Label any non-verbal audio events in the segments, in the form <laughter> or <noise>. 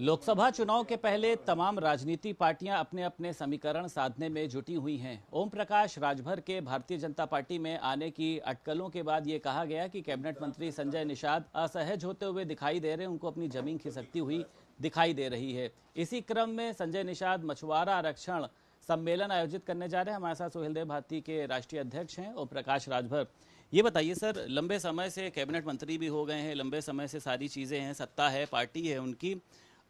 लोकसभा चुनाव के पहले तमाम राजनीति पार्टियां अपने अपने समीकरण साधने में जुटी हुई हैं ओम प्रकाश राजभर के भारतीय जनता पार्टी में आने की अटकलों के बाद ये कहा गया कि कैबिनेट मंत्री संजय निषाद असहज होते हुए दिखाई दे रहे हैं उनको अपनी जमीन खिसकती हुई दिखाई दे रही है इसी क्रम में संजय निषाद मछुआरा आरक्षण सम्मेलन आयोजित करने जा रहे हैं हमारे साथ सोहेल भारती के राष्ट्रीय अध्यक्ष हैं ओम प्रकाश राजभर ये बताइए सर लंबे समय से कैबिनेट मंत्री भी हो गए हैं लंबे समय से सारी चीज़ें हैं सत्ता है पार्टी है उनकी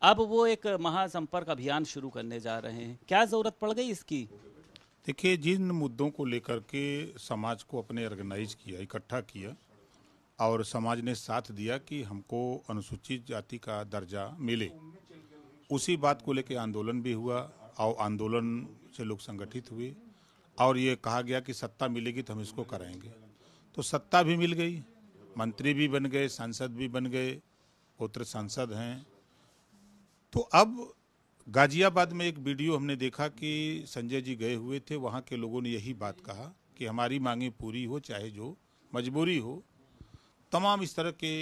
अब वो एक महासंपर्क अभियान शुरू करने जा रहे हैं क्या ज़रूरत पड़ गई इसकी देखिए जिन मुद्दों को लेकर के समाज को अपने ऑर्गेनाइज किया इकट्ठा किया और समाज ने साथ दिया कि हमको अनुसूचित जाति का दर्जा मिले उसी बात को लेकर आंदोलन भी हुआ और आंदोलन से लोग संगठित हुए और ये कहा गया कि सत्ता मिलेगी तो हम इसको कराएंगे तो सत्ता भी मिल गई मंत्री भी बन गए सांसद भी बन गए पुत्र सांसद हैं तो अब गाजियाबाद में एक वीडियो हमने देखा कि संजय जी गए हुए थे वहाँ के लोगों ने यही बात कहा कि हमारी मांगे पूरी हो चाहे जो मजबूरी हो तमाम इस तरह के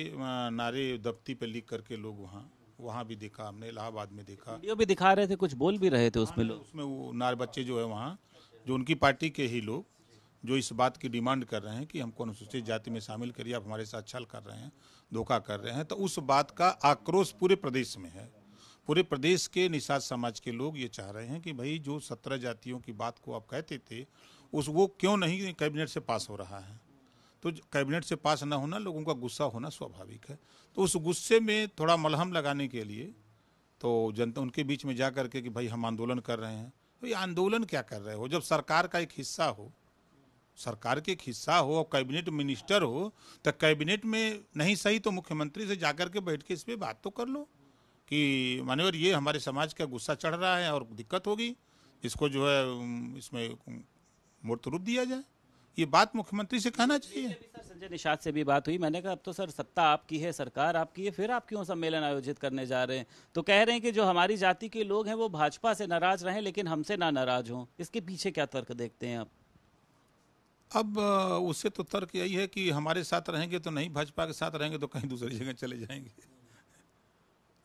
नारे दफ्ती पर लिख करके लोग वहाँ वहाँ भी देखा हमने इलाहाबाद में देखा वीडियो भी दिखा रहे थे कुछ बोल भी रहे थे उसमें हाँ, लोग उसमें वो नारे बच्चे जो है वहाँ जो उनकी पार्टी के ही लोग जो इस बात की डिमांड कर रहे हैं कि हमको अनुसूचित जाति में शामिल करिए आप हमारे साथ छल कर रहे हैं धोखा कर रहे हैं तो उस बात का आक्रोश पूरे प्रदेश में है पूरे प्रदेश के निषाद समाज के लोग ये चाह रहे हैं कि भाई जो सत्रह जातियों की बात को आप कहते थे उस वो क्यों नहीं कैबिनेट से पास हो रहा है तो कैबिनेट से पास ना होना लोगों का गुस्सा होना स्वाभाविक है तो उस गुस्से में थोड़ा मलहम लगाने के लिए तो जनता उनके बीच में जा करके कि भाई हम आंदोलन कर रहे हैं तो ये आंदोलन क्या कर रहे हो जब सरकार का एक हिस्सा हो सरकार के एक हिस्सा हो और कैबिनेट मिनिस्टर हो तो कैबिनेट में नहीं सही तो मुख्यमंत्री से जाकर के बैठ के इस पर बात तो कर लो कि मान्यवर ये हमारे समाज का गुस्सा चढ़ रहा है और दिक्कत होगी इसको जो है इसमें मूर्त रूप दिया जाए ये बात मुख्यमंत्री से कहना चाहिए संजय निषाद से भी बात हुई मैंने कहा अब तो सर सत्ता आपकी है सरकार आपकी है फिर आप क्यों सम्मेलन आयोजित करने जा रहे हैं तो कह रहे हैं कि जो हमारी जाति के लोग हैं वो भाजपा से नाराज रहे लेकिन हमसे ना नाराज हों इसके पीछे क्या तर्क देखते हैं आप अब उससे तो तर्क यही है कि हमारे साथ रहेंगे तो नहीं भाजपा के साथ रहेंगे तो कहीं दूसरी जगह चले जाएंगे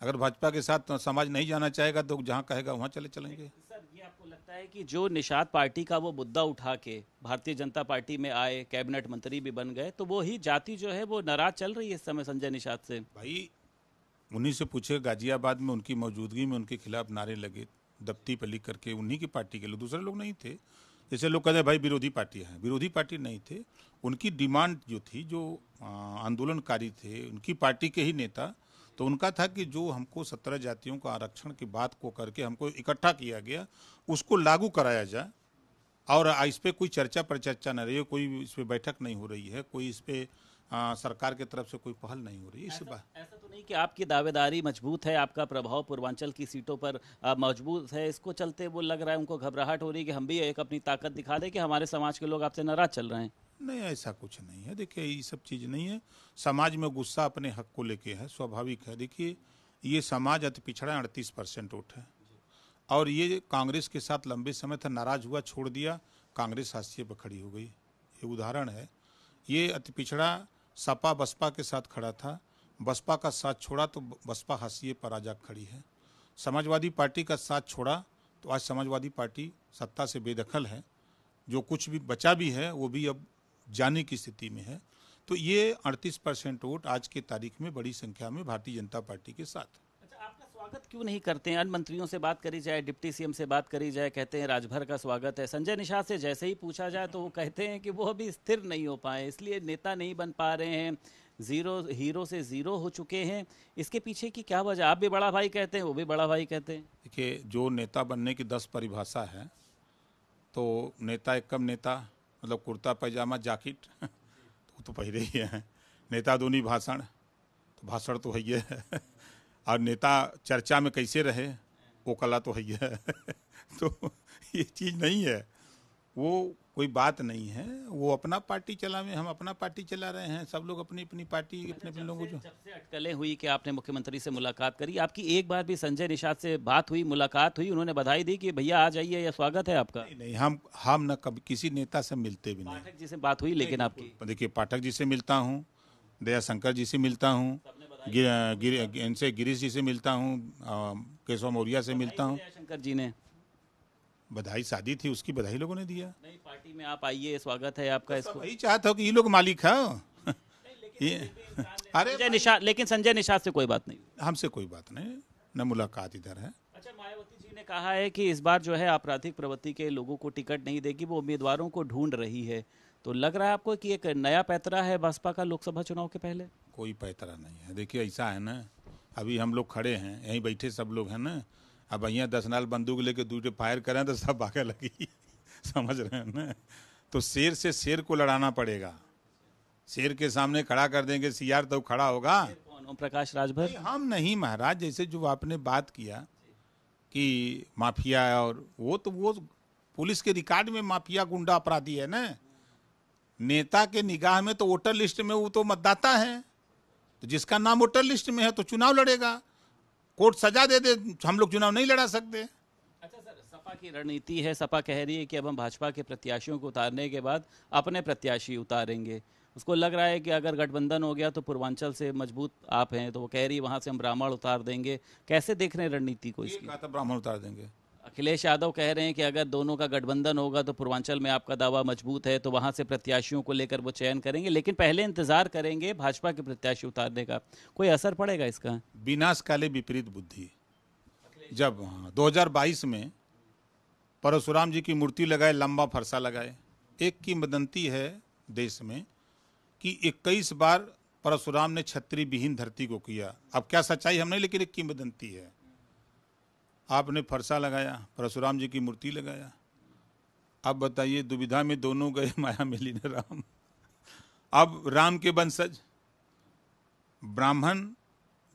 अगर भाजपा के साथ तो समाज नहीं जाना चाहेगा तो जहाँ कहेगा वहाँ चले चलेंगे सर ये आपको लगता है कि जो निषाद पार्टी का वो मुद्दा उठा के भारतीय जनता पार्टी में आए कैबिनेट मंत्री भी बन गए तो वो ही जाति जो है वो नाराज चल रही है इस समय संजय निषाद से भाई उन्हीं से पूछे गाजियाबाद में उनकी मौजूदगी में उनके खिलाफ नारे लगे दप्ती पर लिख करके उन्हीं की पार्टी के लोग दूसरे लोग नहीं थे जैसे लोग कहते हैं भाई विरोधी पार्टी है विरोधी पार्टी नहीं थे उनकी डिमांड जो थी जो आंदोलनकारी थे उनकी पार्टी के ही नेता तो उनका था कि जो हमको सत्रह जातियों का आरक्षण की बात को करके हमको इकट्ठा किया गया उसको लागू कराया जाए और इस पर कोई चर्चा पर चर्चा न रही कोई इस पर बैठक नहीं हो रही है कोई इस पर आ, सरकार की तरफ से कोई पहल नहीं हो रही इस बात ऐसा तो नहीं कि आपकी दावेदारी मजबूत है आपका प्रभाव पूर्वांचल की सीटों पर मजबूत है इसको चलते वो लग रहा है उनको घबराहट हो रही है कि हम भी एक अपनी ताकत दिखा दें कि हमारे समाज के लोग आपसे नाराज चल रहे हैं नहीं ऐसा कुछ नहीं है देखिए ये सब चीज़ नहीं है समाज में गुस्सा अपने हक को लेके है स्वाभाविक है देखिए ये समाज अति पिछड़ा अड़तीस परसेंट वोट है और ये कांग्रेस के साथ लंबे समय तक नाराज हुआ छोड़ दिया कांग्रेस हाशिए पर खड़ी हो गई ये उदाहरण है ये अति पिछड़ा सपा बसपा के साथ खड़ा था बसपा का साथ छोड़ा तो बसपा हाशिए पर आजा खड़ी है समाजवादी पार्टी का साथ छोड़ा तो आज समाजवादी पार्टी सत्ता से बेदखल है जो कुछ भी बचा भी है वो भी अब जाने की स्थिति में है तो ये 38 परसेंट वोट आज के तारीख में बड़ी संख्या में भारतीय जनता पार्टी के साथ स्वागत क्यों नहीं करते हैं अन्य मंत्रियों से बात करी जाए डिप्टी सीएम से बात करी जाए कहते हैं राजभर का स्वागत है संजय निषाद से जैसे ही पूछा जाए तो वो कहते हैं कि वो अभी स्थिर नहीं हो पाए इसलिए नेता नहीं बन पा रहे हैं जीरो हीरो से ज़ीरो हो चुके हैं इसके पीछे की क्या वजह आप भी बड़ा भाई कहते हैं वो भी बड़ा भाई कहते हैं देखिए जो नेता बनने की दस परिभाषा है तो नेता एक कम नेता मतलब कुर्ता पैजामा जाकिट तो, <laughs> तो पहले ही है नेता दूनी भाषण तो भाषण तो है ही है और नेता चर्चा में कैसे रहे वो कला तो है ही <laughs> तो ये चीज़ नहीं है वो कोई बात नहीं है वो अपना पार्टी चला में हम अपना पार्टी चला रहे हैं सब लोग अपनी अपनी पार्टी अपने अपने लोगों को अटकलें हुई कि आपने मुख्यमंत्री से मुलाकात करी आपकी एक बार भी संजय निषाद से बात हुई मुलाकात हुई उन्होंने बधाई दी कि भैया आ जाइए या स्वागत है आपका नहीं, नहीं हम हम न कभी किसी नेता से मिलते भी नहीं पाठक जी से बात हुई लेकिन आपकी देखिए पाठक जी से मिलता हूँ दयाशंकर जी से मिलता हूँ इनसे गिरीश जी से मिलता हूँ केशव मौर्या से मिलता हूँ शंकर जी ने बधाई शादी थी उसकी बधाई लोगों ने दिया नहीं पार्टी में आप आइए स्वागत है आपका इसको यही चाहता हूँ कि ये लोग मालिक <laughs> है अरे संजय निषाद लेकिन संजय निषाद से कोई बात नहीं हमसे कोई बात नहीं न मुलाकात इधर है अच्छा मायावती जी ने कहा है कि इस बार जो है आपराधिक प्रवृत्ति के लोगों को टिकट नहीं देगी वो उम्मीदवारों को ढूंढ रही है तो लग रहा है आपको कि एक नया पैतरा है बसपा का लोकसभा चुनाव के पहले कोई पैतरा नहीं है देखिए ऐसा है ना अभी हम लोग खड़े हैं यहीं बैठे सब लोग हैं ना अब यहाँ दस नाल बंदूक लेके दूसरे फायर करें तो सब आगे लगी <laughs> समझ रहे हैं ना तो शेर से शेर को लड़ाना पड़ेगा शेर के सामने खड़ा कर देंगे सियार तो खड़ा होगा ओम प्रकाश राजभर हम नहीं महाराज जैसे जो आपने बात किया कि माफिया और वो तो वो पुलिस के रिकॉर्ड में माफिया गुंडा अपराधी है ना नेता के निगाह में तो वोटर लिस्ट में वो तो मतदाता है तो जिसका नाम वोटर लिस्ट में है तो चुनाव लड़ेगा कोर्ट सजा दे दे हम लोग चुनाव नहीं लड़ा सकते अच्छा सर सपा की रणनीति है सपा कह रही है कि अब हम भाजपा के प्रत्याशियों को उतारने के बाद अपने प्रत्याशी उतारेंगे उसको लग रहा है कि अगर गठबंधन हो गया तो पूर्वांचल से मजबूत आप हैं तो वो कह रही है वहां से हम ब्राह्मण उतार देंगे कैसे देख रहे हैं रणनीति को इसकी ब्राह्मण उतार देंगे अखिलेश यादव कह रहे हैं कि अगर दोनों का गठबंधन होगा तो पूर्वांचल में आपका दावा मजबूत है तो वहां से प्रत्याशियों को लेकर वो चयन करेंगे लेकिन पहले इंतजार करेंगे भाजपा के प्रत्याशी उतारने का कोई असर पड़ेगा इसका विनाश काले विपरीत बुद्धि जब हाँ, दो में परशुराम जी की मूर्ति लगाए लंबा फरसा लगाए एक की मदंती है देश में कि इक्कीस बार परशुराम ने छत्री विहीन धरती को किया अब क्या सच्चाई हम नहीं लेकिन एक की मदंती है आपने फरसा लगाया परशुराम जी की मूर्ति लगाया अब बताइए दुविधा में दोनों गए <laughs> माया मिली लीन राम अब राम के वंशज ब्राह्मण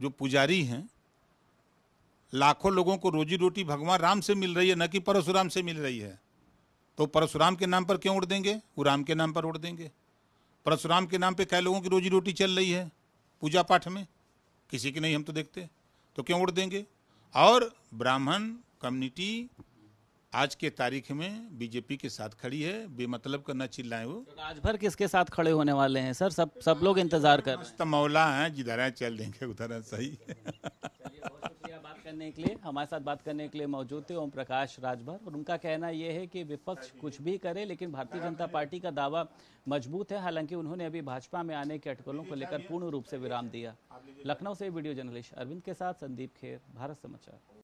जो पुजारी हैं लाखों लोगों को रोजी रोटी भगवान राम से मिल रही है न कि परशुराम से मिल रही है तो परशुराम के नाम पर क्यों उड़ देंगे वो राम के नाम पर उड़ देंगे परशुराम के नाम पे कई लोगों की रोजी रोटी चल रही है पूजा पाठ में किसी की नहीं हम तो देखते तो क्यों उड़ देंगे और ब्राह्मण कम्युनिटी आज के तारीख में बीजेपी के साथ खड़ी है बेमतलब का न चिल्लाए वो तो आज भर किसके साथ खड़े होने वाले हैं सर सब सब लोग इंतजार कर रहे हैं मौला है जिधर है चल देंगे उधर है सही करने के लिए हमारे साथ बात करने के लिए मौजूद थे ओम प्रकाश राजभर और उनका कहना यह है कि विपक्ष कुछ भी करे लेकिन भारतीय जनता पार्टी का दावा मजबूत है हालांकि उन्होंने अभी भाजपा में आने के अटकलों को लेकर पूर्ण रूप से विराम दिया लखनऊ से वीडियो जर्नलिस्ट अरविंद के साथ संदीप खेर भारत समाचार